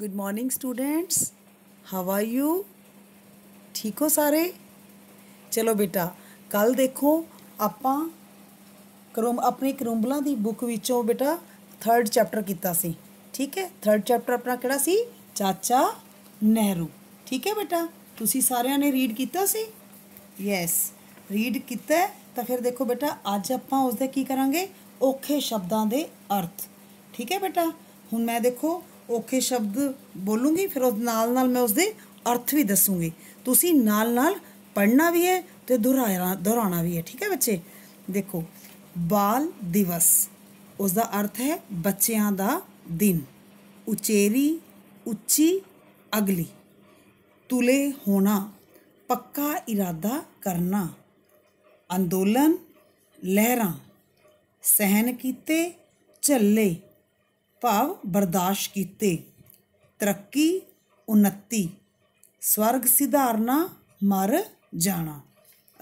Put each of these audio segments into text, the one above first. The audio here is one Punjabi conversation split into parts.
good morning students how are you ਠੀਕ ਹੋ ਸਾਰੇ ਚਲੋ ਬੇਟਾ ਕੱਲ ਦੇਖੋ ਆਪਾਂ ਕਰਮ ਆਪਣੀ ਕਰੰਬਲਾਂ ਦੀ ਬੁੱਕ ਵਿੱਚੋਂ ਬੇਟਾ 3rd ਚੈਪਟਰ ਕੀਤਾ ਸੀ ਠੀਕ ਹੈ 3rd ਚੈਪਟਰ ਆਪਣਾ ਕਿਹੜਾ ਸੀ ਚਾਚਾ ਨਹਿਰੂ ਠੀਕ ਹੈ ਬੇਟਾ ਤੁਸੀਂ ਸਾਰਿਆਂ ਨੇ ਰੀਡ ਕੀਤਾ ਸੀ ਯੈਸ ਰੀਡ ਕੀਤਾ ਤਾਂ ਫਿਰ ਦੇਖੋ ਬੇਟਾ ਅੱਜ ਆਪਾਂ ਉਸ ਦਾ ਕੀ ਕਰਾਂਗੇ ਔਖੇ ਸ਼ਬਦਾਂ ਦੇ ਅਰਥ ਠੀਕ ਹੈ ਬੇਟਾ ਹੁਣ ਮੈਂ ਦੇਖੋ ਔਖੇ ਸ਼ਬਦ ਬੋਲੂੰਗੀ ਫਿਰ ਉਹ ਨਾਲ ਨਾਲ ਮੈਂ ਉਸਦੇ ਅਰਥ ਵੀ ਦੱਸੂੰਗੀ ਤੁਸੀਂ ਨਾਲ ਨਾਲ ਪੜਨਾ ਵੀ ਹੈ ਤੇ ਦੁਹਰਾਣਾ ਦੁਹਰਾਣਾ ਵੀ ਹੈ ਠੀਕ ਹੈ ਬੱਚੇ ਦੇਖੋ ਬਾਲ ਦਿਵਸ ਉਸ ਦਾ ਅਰਥ ਹੈ ਬੱਚਿਆਂ ਦਾ ਦਿਨ ਉਚੇਰੀ ਉੱਚੀ ਅਗਲੀ ਤੁਲੇ ਹੋਣਾ ਪੱਕਾ ਇਰਾਦਾ ਕਰਨਾ ਅੰਦੋਲਨ ਲਹਿਰਾਂ ਸਹਿਨ ਕੀਤੇ ਝੱਲੇ ਭਾਵ ਬਰਦਾਸ਼ਤ ਕੀਤੇ ਤਰੱਕੀ ਉਨਤੀ ਸਵਰਗ ਸਿਧਾਰਨਾ ਮਰ ਜਾਣਾ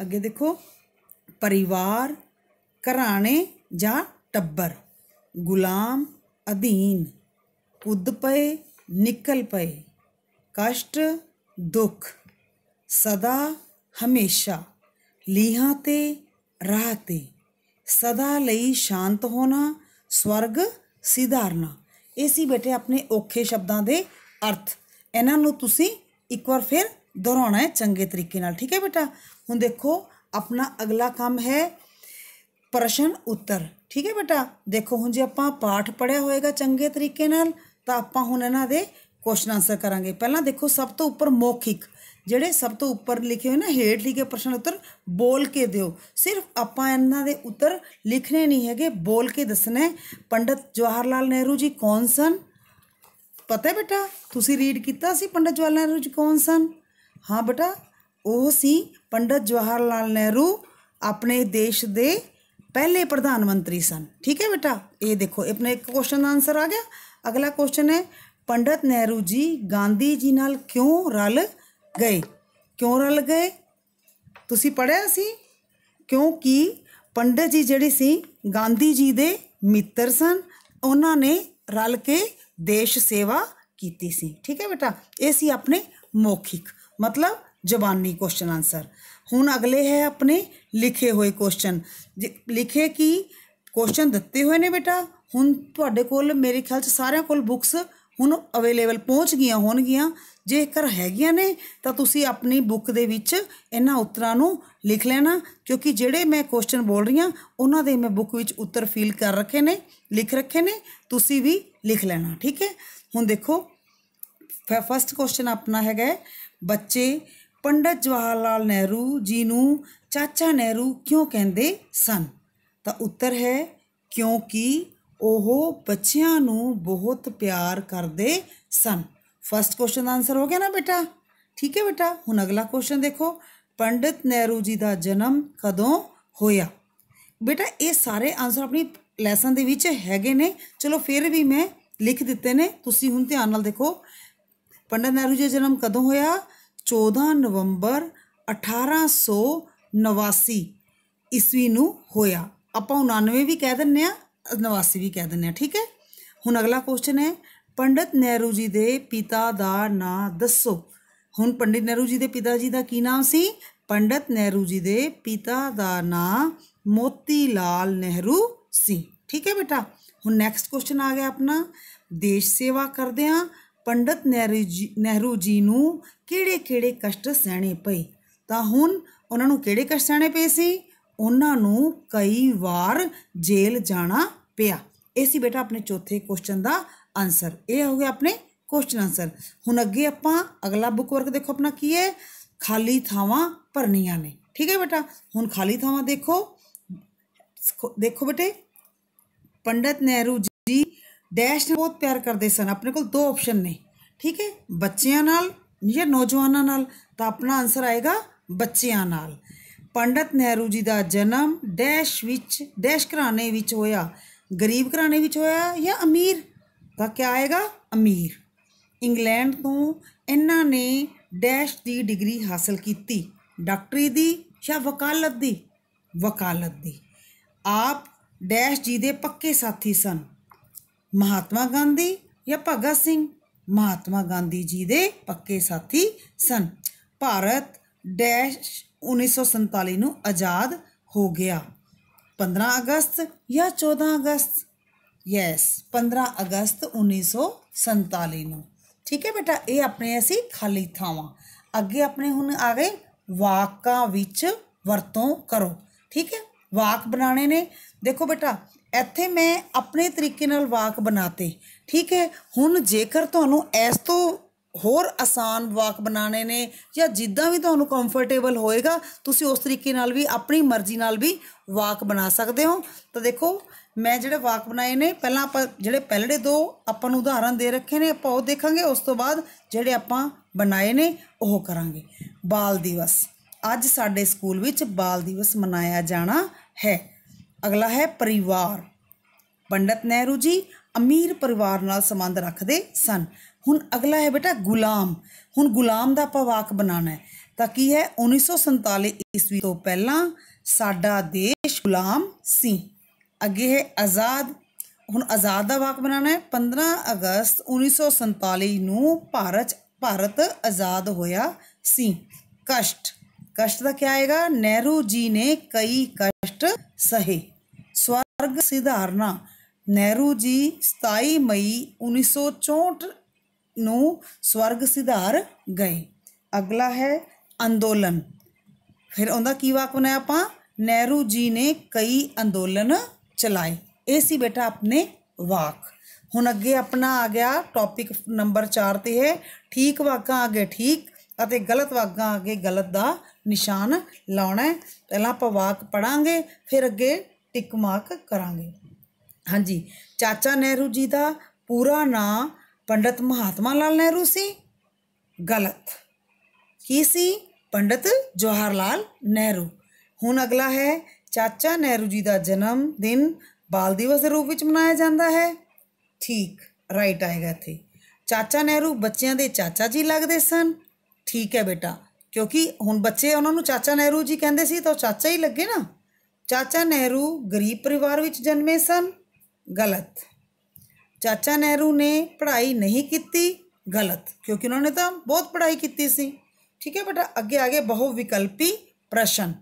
ਅੱਗੇ ਦੇਖੋ ਪਰਿਵਾਰ ਘਰਾਣੇ ਜਾਂ ਟੱਬਰ ਗੁਲਾਮ ਅਧੀਨ ਕੁੱਦ ਪਏ ਨਿਕਲ ਪਏ ਕਸ਼ਟ ਦੁੱਖ ਸਦਾ ਹਮੇਸ਼ਾ ਲੀਹਾਂ ਤੇ ਰਾਹ ਤੇ ਸਦਾ ਲਈ ਸ਼ਾਂਤ ਹੋਣਾ ਸਵਰਗ ਸਿਧਾਰਨਾ ਇਹ ਸੀ ਬੇਟੇ ਆਪਣੇ ਔਖੇ ਸ਼ਬਦਾਂ ਦੇ ਅਰਥ ਇਹਨਾਂ ਨੂੰ ਤੁਸੀਂ ਇੱਕ ਵਾਰ ਫਿਰ ਦੁਹਰਾਉਣਾ ਹੈ ਚੰਗੇ ਤਰੀਕੇ ਨਾਲ ਠੀਕ ਹੈ ਬੇਟਾ ਹੁਣ ਦੇਖੋ ਆਪਣਾ ਅਗਲਾ ਕੰਮ ਹੈ ਪ੍ਰਸ਼ਨ ਉੱਤਰ ਠੀਕ ਹੈ ਬੇਟਾ ਦੇਖੋ ਹੁਣ ਜੇ ਆਪਾਂ ਪਾਠ ਪੜਿਆ ਹੋਏਗਾ ਚੰਗੇ ਤਰੀਕੇ ਨਾਲ ਤਾਂ ਆਪਾਂ ਹੁਣ ਇਹਨਾਂ ਦੇ ਕੁਐਸਚਨ ਆਨਸਰ ਕਰਾਂਗੇ ਪਹਿਲਾਂ ਦੇਖੋ ਸਭ ਤੋਂ ਉੱਪਰ ਮੌਖਿਕ ਜਿਹੜੇ ਸਭ ਤੋਂ ਉੱਪਰ ਲਿਖੇ ਹੋਏ ਨਾ ਹੇਠ ਲਿਖੇ ਪ੍ਰਸ਼ਨ ਉੱਤਰ ਬੋਲ ਕੇ ਦਿਓ ਸਿਰਫ ਆਪਾਂ ਇਹਨਾਂ ਦੇ ਉੱਤਰ ਲਿਖਣੇ ਨਹੀਂ ਹੈਗੇ ਬੋਲ ਕੇ ਦੱਸਣਾ ਪੰਡਤ ਜਵਾਹਰ ਲਾਲ ਨਹਿਰੂ ਜੀ ਕੌਣ ਸਨ ਪਤਾ ਬੇਟਾ ਤੁਸੀਂ ਰੀਡ ਕੀਤਾ ਸੀ ਪੰਡਤ ਜਵਾਹਰ ਲਾਲ ਨਹਿਰੂ ਜੀ ਕੌਣ ਸਨ ਹਾਂ ਬੇਟਾ ਉਹ ਸੀ ਪੰਡਤ ਜਵਾਹਰ ਲਾਲ ਨਹਿਰੂ ਆਪਣੇ ਦੇਸ਼ ਦੇ ਪਹਿਲੇ ਪ੍ਰਧਾਨ ਮੰਤਰੀ ਸਨ ਠੀਕ ਹੈ ਬੇਟਾ ਇਹ ਦੇਖੋ ਆਪਣਾ ਇੱਕ ਕੁਐਸਚਨ ਦਾ ਆਨਸਰ ਆ ਗਿਆ ਅਗਲਾ ਕੁਐਸਚਨ ਹੈ ਪੰਡਤ ਨਹਿਰੂ ਜੀ ਗਾਂਧੀ ਜੀ ਨਾਲ ਕਿਉਂ ਰਲ ਗਏ ਕਿਉਂ ਰਲ ਗਏ ਤੁਸੀਂ ਪੜਿਆ ਸੀ ਕਿਉਂਕਿ ਪੰਡਤ ਜੀ ਜਿਹੜੇ ਸੀ ਗਾਂਧੀ ਜੀ ਦੇ ਮਿੱਤਰ ਸਨ ਉਹਨਾਂ ਨੇ ਰਲ ਕੇ ਦੇਸ਼ ਸੇਵਾ ਕੀਤੀ ਸੀ ਠੀਕ ਹੈ ਬੇਟਾ ਇਹ ਸੀ ਆਪਣੇ ਮੌਖਿਕ ਮਤਲਬ ਜ਼ਬਾਨੀ ਕੁਐਸਚਨ ਆਨਸਰ ਹੁਣ ਅਗਲੇ ਹੈ ਆਪਣੇ ਲਿਖੇ ਹੋਏ ਕੁਐਸਚਨ ਲਿਖੇ ਕੀ ਕੁਐਸਚਨ ਦਿੱਤੇ ਹੋਏ ਨੇ ਬੇਟਾ ਹੁਣ ਤੁਹਾਡੇ ਕੋਲ ਮੇਰੇ ਖਿਆਲ ਚ ਸਾਰਿਆਂ ਕੋਲ ਬੁੱਕਸ ਹੁਣ ਅਵੇਲੇਬਲ ਪਹੁੰਚ ਗਈਆਂ ਹੋਣਗੀਆਂ ਜੇਕਰ ਹੈਗੀਆਂ ਨੇ ਤਾਂ ਤੁਸੀਂ ਆਪਣੀ ਬੁੱਕ ਦੇ ਵਿੱਚ ਇਹਨਾਂ ਉੱਤਰਾਂ ਨੂੰ ਲਿਖ ਲੈਣਾ ਕਿਉਂਕਿ ਜਿਹੜੇ ਮੈਂ ਕੁਐਸਚਨ ਬੋਲ ਰਹੀ ਹਾਂ ਉਹਨਾਂ ਦੇ ਮੈਂ ਬੁੱਕ ਵਿੱਚ ਉੱਤਰ ਫੀਲ ਕਰ ਰੱਖੇ ਨੇ ਲਿਖ ਰੱਖੇ ਨੇ ਤੁਸੀਂ ਵੀ ਲਿਖ ਲੈਣਾ ਠੀਕ ਹੈ ਹੁਣ ਦੇਖੋ ਫਸਟ ਕੁਐਸਚਨ ਆਪਣਾ ਹੈਗਾ ਬੱਚੇ ਪੰਡਤ ਜਵਾਹਰ ਲਾਲ ਨਹਿਰੂ ਜੀ ਨੂੰ ਚਾਚਾ ਨਹਿਰੂ ਕਿਉਂ ਕਹਿੰਦੇ ਸਨ ਤਾਂ ਉੱਤਰ ਹੈ ਕਿਉਂਕਿ ਉਹ ਬੱਚਿਆਂ ਨੂੰ ਬਹੁਤ ਪਿਆਰ ਕਰਦੇ ਸਨ ਫਸਟ ਕੁਐਸਚਨ ਦਾ ਆਨਸਰ ਹੋ ਗਿਆ ਨਾ ਬੇਟਾ ਠੀਕ ਹੈ ਬੇਟਾ ਹੁਣ ਅਗਲਾ ਕੁਐਸਚਨ ਦੇਖੋ ਪੰਡਿਤ ਨਹਿਰੂ ਜੀ ਦਾ ਜਨਮ ਕਦੋਂ ਹੋਇਆ ਬੇਟਾ ਇਹ ਸਾਰੇ ਆਨਸਰ ਆਪਣੀ ਲੈਸਨ ਦੇ ਵਿੱਚ ਹੈਗੇ ਨੇ ਚਲੋ ਫਿਰ ਵੀ ਮੈਂ ਲਿਖ ਦਿੱਤੇ ਨੇ ਤੁਸੀਂ ਹੁਣ ਧਿਆਨ ਨਾਲ ਦੇਖੋ ਪੰਡਿਤ ਨਹਿਰੂ ਜੀ ਦਾ ਜਨਮ ਕਦੋਂ ਹੋਇਆ 14 ਨਵੰਬਰ 1889 ਈਸਵੀ ਨੂੰ ਹੋਇਆ ਆਪਾਂ 99 ਵੀ ਕਹਿ ਦਿੰਨੇ ਆ ਨਿਵਾਸੀ ਵੀ ਕਹਿ ਦਿੰਦੇ ਆ ਠੀਕ ਹੈ ਹੁਣ ਅਗਲਾ ਕੁਐਸਚਨ ਹੈ ਪੰਡਤ ਨਹਿਰੂ ਜੀ ਦੇ ਪਿਤਾ ਦਾ ਨਾਂ ਦੱਸੋ ਹੁਣ ਪੰਡਿਤ ਨਹਿਰੂ ਜੀ ਦੇ ਪਿਤਾ ਜੀ ਦਾ ਕੀ ਨਾਮ ਸੀ ਪੰਡਤ ਨਹਿਰੂ ਜੀ ਦੇ ਪਿਤਾ ਦਾ ਨਾਂ ਮੋਤੀ ਲਾਲ ਨਹਿਰੂ ਸੀ ਠੀਕ ਹੈ ਬੇਟਾ ਹੁਣ ਨੈਕਸਟ ਕੁਐਸਚਨ ਆ ਗਿਆ ਆਪਣਾ ਦੇਸ਼ ਸੇਵਾ ਕਰਦੇ ਆ ਪੰਡਤ ਨਹਿਰੂ ਜੀ ਨੂੰ ਕਿਹੜੇ-ਕਿਹੜੇ ਕਸ਼ਟ ਸਹਿਣੇ ਪਏ ਤਾਂ ਹੁਣ ਉਹਨਾਂ ਨੂੰ ਕਿਹੜੇ ਕਸ਼ਟ ਸਹਿਣੇ ਪਏ ਸੀ ਉਹਨਾਂ ਨੂੰ ਕਈ ਵਾਰ ਜੇਲ੍ਹ ਜਾਣਾ ਪਿਆ ਇਹ ਸੀ ਬੇਟਾ ਆਪਣੇ ਚੌਥੇ ਕੁਐਸਚਨ ਦਾ ਆਨਸਰ ਇਹ ਹੋ ਗਿਆ ਆਪਣੇ ਕੁਐਸਚਨ ਆਨਸਰ ਹੁਣ ਅੱਗੇ ਆਪਾਂ ਅਗਲਾ ਬੁੱਕ ਵਰਕ ਦੇਖੋ ਆਪਣਾ ਕੀ ਹੈ ਖਾਲੀ ਥਾਵਾਂ ਭਰਨੀਆਂ ਨੇ ਠੀਕ ਹੈ ਬੇਟਾ ਹੁਣ ਖਾਲੀ ਥਾਵਾਂ ਦੇਖੋ ਦੇਖੋ ਬੇਟੇ ਪੰਡਤ ਨਹਿਰੂ ਜੀ ਡੈਸ਼ ਬਹੁਤ ਪਿਆਰ ਕਰਦੇ ਸਨ ਆਪਣੇ ਕੋਲ ਦੋ ਆਪਸ਼ਨ ਨੇ ਠੀਕ ਹੈ ਬੱਚਿਆਂ ਨਾਲ ਜਾਂ ਨੌਜਵਾਨਾਂ ਨਾਲ ਤਾਂ ਆਪਣਾ ਆਨਸਰ ਆਏਗਾ ਬੱਚਿਆਂ ਨਾਲ ਪੰਡਤ ਨਹਿਰੂ ਜੀ ਦਾ ਜਨਮ ਦੇਸ਼ ਵਿੱਚ ਦੇਸ਼ ਘਰਾਣੇ ਵਿੱਚ ਹੋਇਆ ਗਰੀਬ ਘਰਾਣੇ ਵਿੱਚ ਹੋਇਆ ਜਾਂ ਅਮੀਰ ਤਾਂ ਕੀ ਆਏਗਾ ਅਮੀਰ ਇੰਗਲੈਂਡ ਤੋਂ ਇਹਨਾਂ ਨੇ ਡੈਸ਼ ਦੀ ਡਿਗਰੀ ਹਾਸਲ ਕੀਤੀ ਡਾਕਟਰੀ ਦੀ ਜਾਂ ਵਕਾਲਤ ਦੀ ਵਕਾਲਤ ਦੀ ਆਪ ਡੈਸ਼ ਜੀ ਦੇ ਪੱਕੇ ਸਾਥੀ ਸਨ ਮਹਾਤਮਾ ਗਾਂਧੀ ਜਾਂ ਭਗਤ ਸਿੰਘ ਮਹਾਤਮਾ ਗਾਂਧੀ ਜੀ ਦੇ ਪੱਕੇ ਸਾਥੀ ਸਨ ਭਾਰਤ 1947 ਨੂੰ ਆਜ਼ਾਦ ਹੋ ਗਿਆ 15 ਅਗਸਤ ਜਾਂ 14 ਅਗਸਤ ਯੈਸ 15 ਅਗਸਤ 1947 ਨੂੰ ਠੀਕ ਹੈ ਬੇਟਾ ਇਹ ਆਪਣੇ ਅਸੀਂ ਖਾਲੀ ਥਾਵਾਂ ਅੱਗੇ ਆਪਣੇ ਹੁਣ ਆ ਗਏ ਵਾਕਾਂ ਵਿੱਚ ਵਰਤੋਂ ਕਰੋ ਠੀਕ ਹੈ ਵਾਕ ਬਣਾਣੇ ਨੇ ਦੇਖੋ ਬੇਟਾ ਇੱਥੇ ਮੈਂ ਆਪਣੇ ਤਰੀਕੇ ਨਾਲ ਵਾਕ ਬਣਾਤੇ ਠੀਕ ਹੈ ਹੁਣ ਜੇਕਰ ਤੁਹਾਨੂੰ ਇਸ ਤੋਂ ਹੋਰ ਆਸਾਨ ਵਾਕ ਬਣਾਣੇ ਨੇ ਜਾਂ ਜਿੱਦਾਂ ਵੀ ਤੁਹਾਨੂੰ ਕੰਫਰਟੇਬਲ ਹੋਏਗਾ ਤੁਸੀਂ ਉਸ ਤਰੀਕੇ ਨਾਲ ਵੀ ਆਪਣੀ ਮਰਜ਼ੀ ਨਾਲ ਵੀ ਵਾਕ ਬਣਾ ਸਕਦੇ ਹੋ ਤਾਂ ਦੇਖੋ ਮੈਂ ਜਿਹੜੇ ਵਾਕ ਬਣਾਏ ਨੇ ਪਹਿਲਾਂ ਆਪਾਂ ਜਿਹੜੇ ਪਹਿਲੇ ਦੋ ਆਪਾਂ ਨੂੰ ਉਦਾਹਰਨ ਦੇ ਰੱਖੇ ਨੇ ਆਪਾਂ ਉਹ ਦੇਖਾਂਗੇ ਉਸ ਤੋਂ ਬਾਅਦ ਜਿਹੜੇ ਆਪਾਂ ਬਣਾਏ ਨੇ ਉਹ ਕਰਾਂਗੇ ਬਾਲ ਦਿਵਸ ਅੱਜ ਸਾਡੇ ਸਕੂਲ ਵਿੱਚ ਬਾਲ ਦਿਵਸ ਮਨਾਇਆ ਜਾਣਾ ਹੈ ਅਗਲਾ ਹੈ ਪਰਿਵਾਰ ਪੰਡਤ ਨਹਿਰੂ ਜੀ ਅਮੀਰ ਪਰਿਵਾਰ ਨਾਲ ਸੰਬੰਧ ਰੱਖਦੇ ਸਨ ਹੁਣ ਅਗਲਾ ਹੈ ਬੇਟਾ ਗੁਲਾਮ ਹੁਣ ਗੁਲਾਮ ਦਾ ਪਵਾਕ ਬਣਾਣਾ ਬਣਾਉਣਾ ਹੈ ਤਾਂ ਕੀ ਹੈ 1947 ਈਸਵੀ ਤੋਂ ਪਹਿਲਾਂ ਸਾਡਾ ਦੇਸ਼ ਗੁਲਾਮ ਸੀ ਅੱਗੇ ਹੈ ਆਜ਼ਾਦ ਹੁਣ ਆਜ਼ਾਦ ਦਾ ਵਾਕ ਬਣਾਉਣਾ ਹੈ 15 ਅਗਸਤ 1947 ਨੂੰ ਭਾਰਤ ਭਾਰਤ ਆਜ਼ਾਦ ਹੋਇਆ ਸੀ ਕਸ਼ਟ ਕਸ਼ਟ ਦਾ ਕੀ ਆਏਗਾ ਨਹਿਰੂ ਜੀ ਨੇ ਕਈ ਕਸ਼ਟ ਸਹੇ ਸਵਰਗ ਸਿਧਾਰਨਾ ਨਹਿਰੂ ਜੀ 27 ਮਈ 1964 ਨੂੰ ਸਵਰਗ ਸਿਧਾਰ ਗਏ ਅਗਲਾ ਹੈ ਅੰਦੋਲਨ ਫਿਰ ਉਹਦਾ ਕੀ ਵਾਕ ਬਣਾਇਆ ਆਪਾਂ ਨਹਿਰੂ ਜੀ ਨੇ ਕਈ ਅੰਦੋਲਨ ਚਲਾਏ ਇਹ ਸੀ ਬੇਟਾ ਆਪਣੇ ਵਾਕ ਹੁਣ ਅੱਗੇ ਆਪਣਾ ਆ ਗਿਆ ਟੌਪਿਕ ਨੰਬਰ 4 ਤੇ ਹੈ ਠੀਕ ਵਾਕਾਂ ਅੱਗੇ ਠੀਕ ਅਤੇ ਗਲਤ ਵਾਕਾਂ ਅੱਗੇ ਗਲਤ ਦਾ ਨਿਸ਼ਾਨ ਲਾਉਣਾ ਹੈ ਪਹਿਲਾਂ ਆਪਾਂ ਵਾਕ ਪੜਾਂਗੇ ਫਿਰ ਅੱਗੇ ਟਿਕ ਮਾਰਕ ਕਰਾਂਗੇ ਹਾਂਜੀ ਚਾਚਾ ਨਹਿਰੂ ਜੀ ਦਾ ਪੂਰਾ ਨਾਮ ਪੰਡਤ ਮਹਾਤਮਾ ਲਾਲ ਨਹਿਰੂ ਸੀ ਗਲਤ ਕੀ ਸੀ ਪੰਡਤ ਜਵਾਹਰ ਲਾਲ ਨਹਿਰੂ ਹੁਣ ਅਗਲਾ ਹੈ ਚਾਚਾ ਨਹਿਰੂ ਜੀ ਦਾ ਜਨਮ ਦਿਨ ਬਾਲ ਦਿਵਸ ਦੇ ਰੂਪ ਵਿੱਚ ਮਨਾਇਆ ਜਾਂਦਾ ਹੈ ਠੀਕ ਰਾਈਟ ਆਏਗਾ ਇੱਥੇ ਚਾਚਾ ਨਹਿਰੂ ਬੱਚਿਆਂ ਦੇ ਚਾਚਾ ਜੀ ਲੱਗਦੇ ਸਨ ਠੀਕ ਹੈ ਬੇਟਾ ਕਿਉਂਕਿ ਹੁਣ ਬੱਚੇ ਉਹਨਾਂ ਨੂੰ ਚਾਚਾ ਨਹਿਰੂ ਜੀ ਕਹਿੰਦੇ ਸੀ ਤਾਂ ਚਾਚਾ ਹੀ ਲੱਗੇ ਨਾ ਚਾਚਾ ਨਹਿਰੂ ਗਰੀਬ ਪਰਿਵਾਰ ਵਿੱਚ ਜਨਮੇ ਸਨ ਗਲਤ ਚਾਚਾ ਨਹਿਰੂ ਨੇ ਪੜ੍ਹਾਈ ਨਹੀਂ ਕੀਤੀ ਗਲਤ ਕਿਉਂਕਿ ਉਹਨਾਂ ਨੇ ਤਾਂ ਬਹੁਤ ਪੜ੍ਹਾਈ ਕੀਤੀ ਸੀ ਠੀਕ ਹੈ ਬਟ ਅੱਗੇ ਆਗੇ ਬਹੁ ਵਿਕਲਪੀ ਪ੍ਰਸ਼ਨ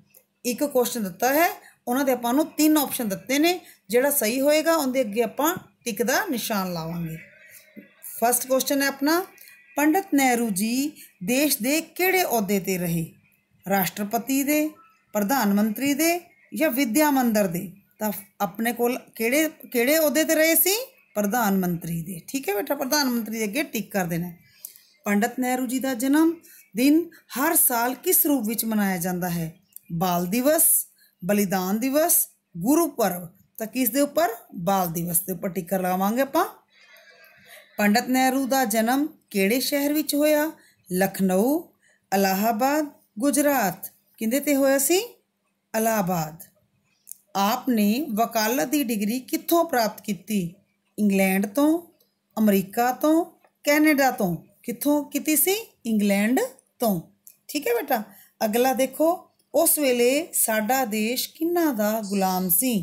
ਇੱਕ ਕੁਐਸਚਨ ਦਿੱਤਾ ਹੈ ਉਹਨਾਂ ਦੇ ਆਪਾਂ ਨੂੰ ਤਿੰਨ ਆਪਸ਼ਨ ਦਿੱਤੇ ਨੇ ਜਿਹੜਾ ਸਹੀ ਹੋਏਗਾ ਉਹਦੇ ਅੱਗੇ ਆਪਾਂ ਟਿਕ ਦਾ ਨਿਸ਼ਾਨ ਲਾਵਾਂਗੇ ਫਸਟ ਕੁਐਸਚਨ ਹੈ ਆਪਣਾ ਪੰਡਤ ਨਹਿਰੂ ਜੀ ਦੇਸ਼ ਦੇ ਕਿਹੜੇ ਅਹੁਦੇ ਤੇ ਰਹੇ ਰਾਸ਼ਟਰਪਤੀ ਦੇ ਪ੍ਰਧਾਨ ਮੰਤਰੀ ਦੇ ਜਾਂ ਵਿਦਿਆ ਮੰਦਰ ਦੇ ਤਾਂ ਆਪਣੇ ਕੋਲ ਕਿਹੜੇ ਕਿਹੜੇ ਅਹੁਦੇ ਤੇ ਰਹੇ ਸੀ ਪ੍ਰਧਾਨ ਮੰਤਰੀ ਦੇ ਠੀਕ ਹੈ ਬੇਟਾ ਪ੍ਰਧਾਨ ਮੰਤਰੀ ਦੇ ਅੱਗੇ ਟਿਕ ਕਰ ਦੇਣਾ ਪੰਡਤ ਨਹਿਰੂ ਜੀ ਦਾ ਜਨਮ ਦਿਨ ਹਰ ਸਾਲ ਕਿਸ ਰੂਪ ਵਿੱਚ ਮਨਾਇਆ ਜਾਂਦਾ ਹੈ ਬਾਲ ਦਿਵਸ ਬਲੀਦਾਨ ਦਿਵਸ ਗੁਰੂ ਪਰਵ ਤਾਂ ਕਿਸ ਦੇ ਉੱਪਰ ਬਾਲ ਦਿਵਸ ਤੇ ਉੱਪਰ ਟਿਕਰ ਲਗਾਵਾਂਗੇ ਆਪਾਂ ਪੰਡਤ ਨਹਿਰੂ ਦਾ ਜਨਮ ਕਿਹੜੇ ਸ਼ਹਿਰ ਵਿੱਚ ਹੋਇਆ ਲਖਨਊ ਅਲਾਹਾਬਾਦ ਗੁਜਰਾਤ ਕਿੰਦੇ ਤੇ ਹੋਇਆ ਸੀ ਅਲਾਹਾਬਾਦ ਆਪ ਨੇ ਵਕਾਲਤ ਦੀ ਡਿਗਰੀ ਕਿੱਥੋਂ ਪ੍ਰਾਪਤ ਕੀਤੀ ਇੰਗਲੈਂਡ ਤੋਂ ਅਮਰੀਕਾ ਤੋਂ ਕੈਨੇਡਾ ਤੋਂ ਕਿੱਥੋਂ ਕੀਤੀ ਸੀ ਇੰਗਲੈਂਡ ਤੋਂ ਠੀਕ ਹੈ ਬੇਟਾ ਅਗਲਾ ਦੇਖੋ ਉਸ ਵੇਲੇ ਸਾਡਾ ਦੇਸ਼ ਕਿੰਨਾ ਦਾ ਗੁਲਾਮ ਸੀ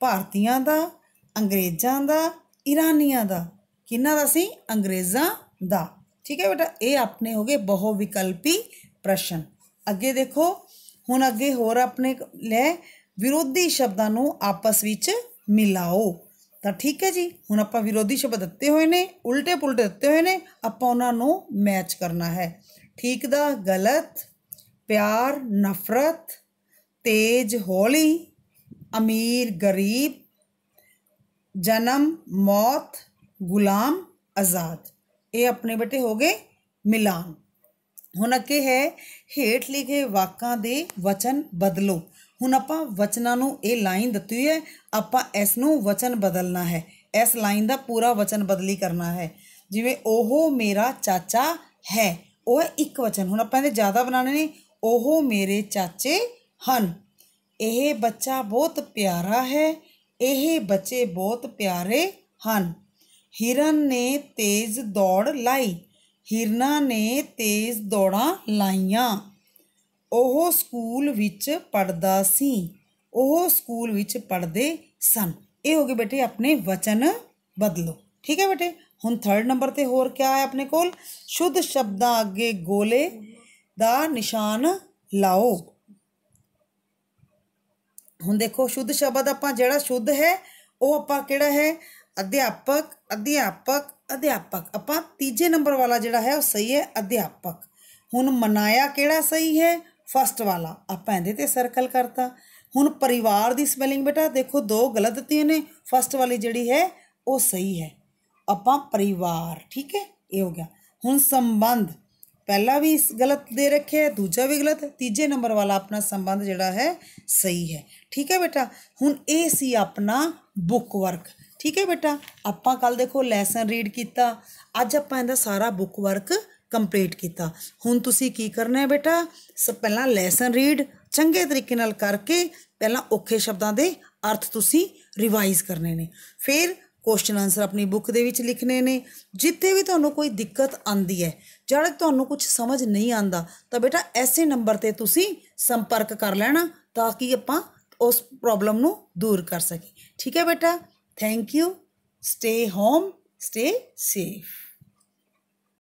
ਭਾਰਤੀਆਂ ਦਾ ਅੰਗਰੇਜ਼ਾਂ ਦਾ ਇਰਾਨੀਆਂ ਦਾ ਕਿੰਨਾ ਦਾ ਸੀ ਅੰਗਰੇਜ਼ਾਂ ਦਾ ਠੀਕ ਹੈ ਬੇਟਾ ਇਹ ਆਪਣੇ ਹੋਗੇ ਬਹੁ ਵਿਕਲਪੀ ਪ੍ਰਸ਼ਨ ਅੱਗੇ ਦੇਖੋ ਹੁਣ ਅੱਗੇ ਹੋਰ ਆਪਣੇ ਲੈ ਵਿਰੋਧੀ ਸ਼ਬਦਾਂ ਨੂੰ ਆਪਸ ਵਿੱਚ ਮਿਲਾਓ ਤਾਂ ਠੀਕ ਹੈ ਜੀ ਹੁਣ ਆਪਾਂ ਵਿਰੋਧੀ ਸ਼ਬਦ ਦਿੱਤੇ ਹੋਏ ਨੇ ਉਲਟੇ ਪੁਲਟੇ ਦਿੱਤੇ ਹੋਏ ਨੇ ਆਪਾਂ ਉਹਨਾਂ ਨੂੰ ਮੈਚ ਕਰਨਾ ਹੈ ਠੀਕ ਦਾ ਗਲਤ ਪਿਆਰ ਨਫ਼ਰਤ ਤੇਜ ਹੌਲੀ ਅਮੀਰ ਗਰੀਬ ਜਨਮ ਮੌਤ ਗੁਲਾਮ ਆਜ਼ਾਦ ਇਹ ਆਪਣੇ ਬਟੇ ਹੋ ਗਏ ਮਿਲਾਨ ਹੁਣ ਅੱਗੇ ਹੈ ਹੇਠ ਲਿਖੇ ਵਾਕਾਂ ਦੇ ਵਚਨ ਬਦਲੋ ਹੁਣ ਆਪਾਂ ਵਚਨਾਂ ਨੂੰ ਇਹ ਲਾਈਨ ਦਿੱਤੀ ਹੈ ਆਪਾਂ ਇਸ ਨੂੰ ਵਚਨ ਬਦਲਣਾ ਹੈ ਇਸ ਲਾਈਨ ਦਾ ਪੂਰਾ ਵਚਨ ਬਦਲੀ ਕਰਨਾ ਹੈ ਜਿਵੇਂ ਉਹ ਮੇਰਾ ਚਾਚਾ ਹੈ ਉਹ ਇੱਕ ਵਚਨ ਹੁਣ ਆਪਾਂ ਇਹਦੇ ਜ਼ਿਆਦਾ ਬਣਾਣੇ ਨੇ ਉਹ ਮੇਰੇ ਚਾਚੇ ਹਨ ਇਹ ਬੱਚਾ ਬਹੁਤ ਪਿਆਰਾ ਹੈ ਇਹ ਬੱਚੇ ਬਹੁਤ ਪਿਆਰੇ ਹਨ ਹਿਰਨ ਨੇ ਤੇਜ਼ ਦੌੜ ਲਾਈ ਹਿਰਨਾ ਨੇ ਤੇਜ਼ ਦੌੜਾਂ ਲਾਈਆਂ ਉਹ ਸਕੂਲ ਵਿੱਚ ਪੜਦਾ ਸੀ ਉਹ ਸਕੂਲ ਵਿੱਚ ਪੜਦੇ ਸਨ ਇਹ ਹੋ ਗਏ ਬੇਟੇ ਆਪਣੇ ਵਚਨ ਬਦਲੋ ਠੀਕ ਹੈ ਬੇਟੇ ਹੁਣ 3rd ਨੰਬਰ ਤੇ ਹੋਰ ਕੀ ਆਇਆ ਆਪਣੇ ਕੋਲ ਸ਼ੁੱਧ ਸ਼ਬਦਾਂ ਅੱਗੇ ਗੋਲੇ ਦਾ ਨਿਸ਼ਾਨ ਲਾਓ ਹੁਣ ਦੇਖੋ ਸ਼ੁੱਧ ਸ਼ਬਦ ਆਪਾਂ ਜਿਹੜਾ ਸ਼ੁੱਧ ਹੈ ਉਹ ਆਪਾਂ ਕਿਹੜਾ ਹੈ ਅਧਿਆਪਕ ਅਧਿਆਪਕ ਅਧਿਆਪਕ ਆਪਾਂ ਤੀਜੇ ਨੰਬਰ ਵਾਲਾ ਜਿਹੜਾ ਹੈ ਉਹ ਸਹੀ ਹੈ ਅਧਿਆਪਕ ਹੁਣ ਮਨਾਇਆ ਕਿਹੜਾ ਸਹੀ ਹੈ ਫਸਟ ਵਾਲਾ ਆਪਾਂ ਇਹਦੇ ਤੇ ਸਰਕਲ ਕਰਤਾ ਹੁਣ ਪਰਿਵਾਰ ਦੀ ਸਪੈਲਿੰਗ ਬੇਟਾ ਦੇਖੋ ਦੋ ਗਲਤ ਦਿੱਤੀਆਂ ਨੇ ਫਸਟ ਵਾਲੀ ਜਿਹੜੀ ਹੈ ਉਹ ਸਹੀ ਹੈ ਆਪਾਂ ਪਰਿਵਾਰ ਠੀਕ ਹੈ ਇਹ ਹੋ ਗਿਆ ਹੁਣ ਸੰਬੰਧ ਪਹਿਲਾ ਵੀ ਗਲਤ ਦੇ ਰੱਖਿਆ ਦੂਜਾ ਵੀ ਗਲਤ ਤੀਜੇ ਨੰਬਰ ਵਾਲਾ ਆਪਣਾ ਸੰਬੰਧ ਜਿਹੜਾ ਹੈ ਸਹੀ ਹੈ ਠੀਕ ਹੈ ਬੇਟਾ ਹੁਣ ਇਹ ਸੀ ਆਪਣਾ ਬੁੱਕ ਵਰਕ ਠੀਕ ਹੈ ਬੇਟਾ ਆਪਾਂ ਕੱਲ ਦੇਖੋ ਲੈਸਨ ਰੀਡ ਕੀਤਾ ਅੱਜ ਆਪਾਂ ਇਹਦਾ ਸਾਰਾ ਬੁੱਕ ਵਰਕ ਕੰਪਲੀਟ ਕੀਤਾ ਹੁਣ ਤੁਸੀਂ ਕੀ ਕਰਨਾ ਹੈ ਬੇਟਾ ਸਭ ਪਹਿਲਾਂ ਲੈਸਨ ਰੀਡ ਚੰਗੇ ਤਰੀਕੇ ਨਾਲ ਕਰਕੇ ਪਹਿਲਾਂ ਔਖੇ ਸ਼ਬਦਾਂ ਦੇ ਅਰਥ ਤੁਸੀਂ ਰਿਵਾਈਜ਼ ਕਰਨੇ ਨੇ ਫਿਰ ਕੁਐਸਚਨ ਆਨਸਰ ਆਪਣੀ ਬੁੱਕ ਦੇ ਵਿੱਚ ਲਿਖਣੇ ਨੇ ਜਿੱਥੇ ਵੀ ਤੁਹਾਨੂੰ ਕੋਈ ਦਿੱਕਤ ਆਂਦੀ ਹੈ ਜਦ ਤੁਹਾਨੂੰ ਕੁਝ ਸਮਝ ਨਹੀਂ ਆਂਦਾ ਤਾਂ ਬੇਟਾ ਐਸੇ ਨੰਬਰ ਤੇ ਤੁਸੀਂ ਸੰਪਰਕ ਕਰ ਲੈਣਾ ਤਾਂ ਕਿ ਆਪਾਂ ਉਸ ਪ੍ਰੋਬਲਮ ਨੂੰ ਦੂਰ ਕਰ ਸਕੀਏ ਠੀਕ ਹੈ ਬੇਟਾ thank you stay home stay safe